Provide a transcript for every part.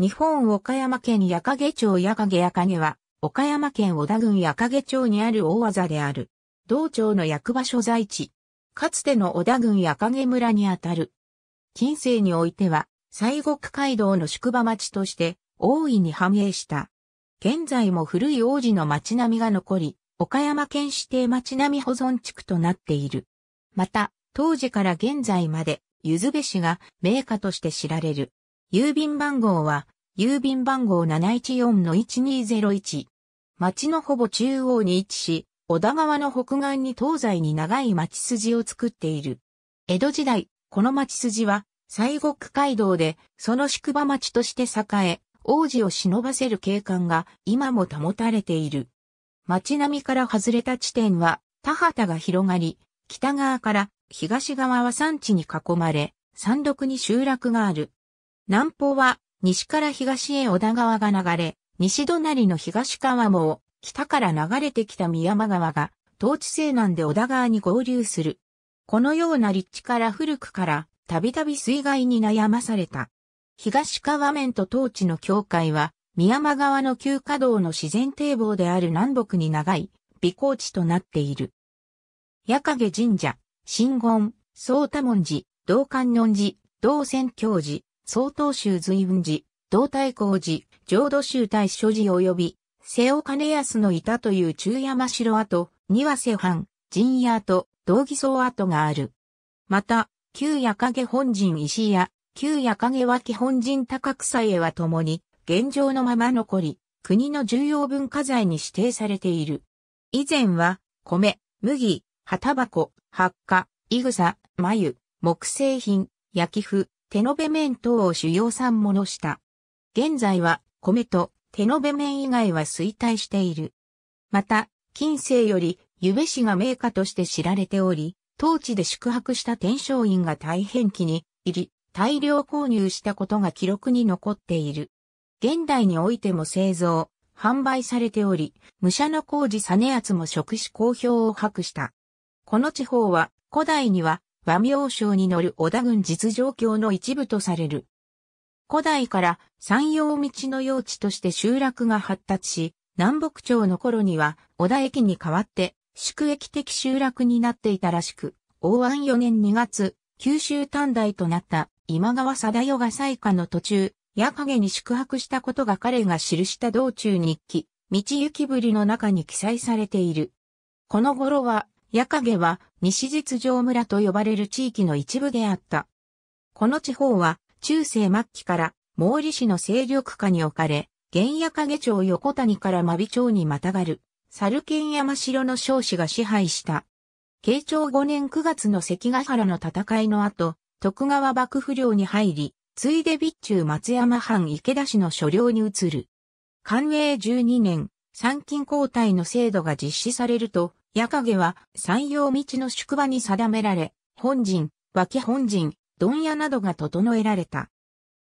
日本岡山県矢掛町矢掛矢掛は、岡山県小田郡矢掛町にある大技である。道町の役場所在地。かつての小田郡矢影村にあたる。近世においては、西国街道の宿場町として大いに繁栄した。現在も古い王子の町並みが残り、岡山県指定町並み保存地区となっている。また、当時から現在まで、ゆずべ氏が名家として知られる。郵便番号は、郵便番号714-1201。町のほぼ中央に位置し、小田川の北岸に東西に長い町筋を作っている。江戸時代、この町筋は、西国街道で、その宿場町として栄え、王子を忍ばせる景観が今も保たれている。町並みから外れた地点は、田畑が広がり、北側から東側は山地に囲まれ、山麓に集落がある。南方は西から東へ小田川が流れ、西隣の東川も北から流れてきた三山川が、東地西南で小田川に合流する。このような立地から古くからたびたび水害に悩まされた。東川面と東地の境界は、三山川の旧河道の自然堤防である南北に長い、微高地となっている。矢影神社、神言、宗多文寺、道観音寺、道仙教寺、曹洞宗随雲寺、道大光寺、浄土宗大所寺及び、瀬尾兼康のいたという中山城跡、庭瀬藩、陣屋跡、道義僧跡がある。また、旧矢影本陣石屋、旧矢影脇本陣高草屋は共に、現状のまま残り、国の重要文化財に指定されている。以前は、米、麦、旗箱、発火、いぐさ、眉、木製品、焼き符、手延べ麺等を主要産物した。現在は米と手延べ麺以外は衰退している。また、近世よりゆべ市が名家として知られており、当地で宿泊した天璋院が大変気に入り、大量購入したことが記録に残っている。現代においても製造、販売されており、武者小路実篤も食事公表を博した。この地方は古代には和名称に乗る織田軍実情況の一部とされる。古代から山陽道の用地として集落が発達し、南北朝の頃には小田駅に代わって宿駅的集落になっていたらしく、大安4年2月、九州短大となった今川貞代が最下の途中、矢影に宿泊したことが彼が記した道中日記、道行きぶりの中に記載されている。この頃は矢影は西実城村と呼ばれる地域の一部であった。この地方は中世末期から毛利氏の勢力下に置かれ、現矢影町横谷から真備町にまたがる、猿犬山城の少子が支配した。慶長5年9月の関ヶ原の戦いの後、徳川幕府領に入り、ついで備中松山藩池田氏の所領に移る。官営12年、参勤交代の制度が実施されると、矢影は山陽道の宿場に定められ、本陣、脇本陣、問屋などが整えられた。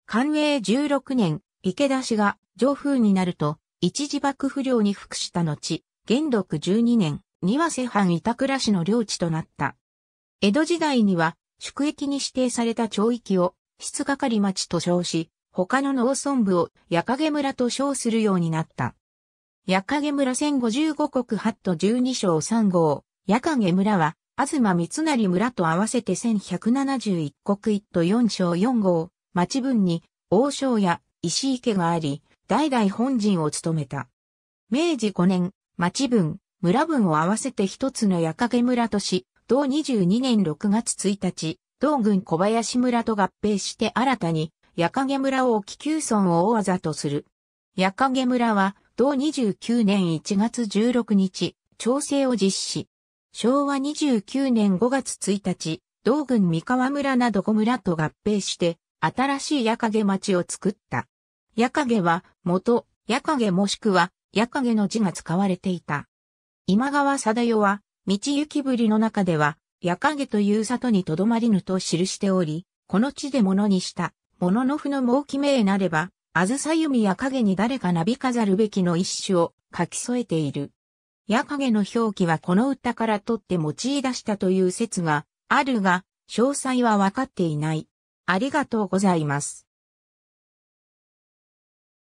寛永16年、池田氏が上風になると、一時幕府領に服した後、元禄12年、庭瀬藩板倉市の領地となった。江戸時代には、宿役に指定された町域を、質係町と称し、他の農村部を矢影村と称するようになった。矢影村1055国8都12章3号。矢影村は、東三成村と合わせて1171国1都4章4号。町分に、王将や石池があり、代々本陣を務めた。明治5年、町分、村分を合わせて一つの矢影村とし、同22年6月1日、同軍小林村と合併して新たに、矢影村をき旧村を大技とする。矢影村は、同29年1月16日、調整を実施。昭和29年5月1日、同郡三河村など5村と合併して、新しい矢影町を作った。矢影は、元、矢影もしくは、矢影の字が使われていた。今川貞代は、道行きぶりの中では、矢影という里にとどまりぬと記しており、この地で物にした、物の符の儲記名なれば、あずさ弓や影に誰かなび飾るべきの一種を書き添えている。矢影の表記はこの歌から取って用い出したという説があるが、詳細はわかっていない。ありがとうございます。